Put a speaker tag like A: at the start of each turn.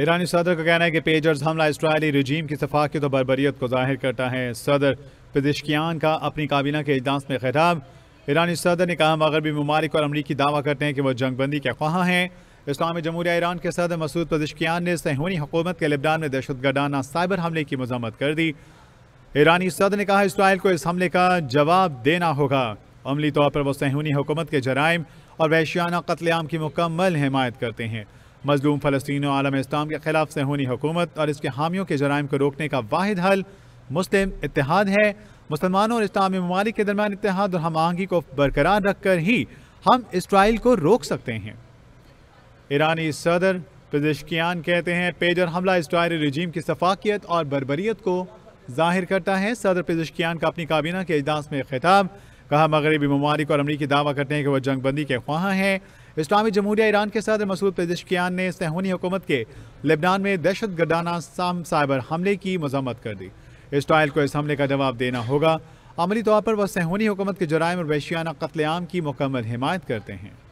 A: ईरानी सदर का कहना है कि पेजर्स हमला इसराइली रजीम की सफाकत तो बरबरीत को जाहिर करता है सदर पदिशकियान का अपनी काबीना के अजलास में खिताब ईरानी सदर ने कहा मगरबी ममालिक और अमरीकी दावा करते हैं कि वह जंगबंदी के ख्वाह हैं इस्लामी जमहूरिया ईरान के सदर मसूद पदिशकियान ने सहूनी हुकूमत के लिबडान में दहशत गर्दाना साइबर हमले की मजम्मत कर दी ईरानी सदर ने कहा इसराइल को इस हमले का जवाब देना होगा अमली तौर पर वह सहूनी हुकूमत के जराइम और वैशियाना कतलेआम की मुकम्मल हमायत करते हैं मजलूम फ़लस्तीन आलम इस्लाम के ख़िलाफ़ सहूनी हुकूमत और इसके हामियों के जराइम को रोकने का वाद हल मुस्लिम इतिहाद है मुसलमानों और इस्लामी ममालिक के दरमियान इतिहाद और हम आहंगी को बरकरार रख कर ही हम इसराइल को रोक सकते हैं ईरानी सदर पजिशकियान कहते हैं पेजर हमला इसराइली रजीम की सफाकियत और बरबरीत को जाहिर करता है सदर पजिशकियान का अपनी काबीना के अजलास में खिताब कहा मगरबी ममालिक और अमरीकी दावा करते हैं कि वह जंग बंदी के ख्वाह हैं इस्लामी जमहूरिया ईरान के सदर मसूद पेजिशकियान ने सहूनी हुकूमत के लेबनान में दहशत गर्दाना साम साइबर हमले की मजम्मत कर दी इसराइल को इस हमले का जवाब देना होगा अमली तौर पर वह सहूनी हुकूमत के जराय और वैशियाना कत्लेआम की मुकम्मल हिमायत करते हैं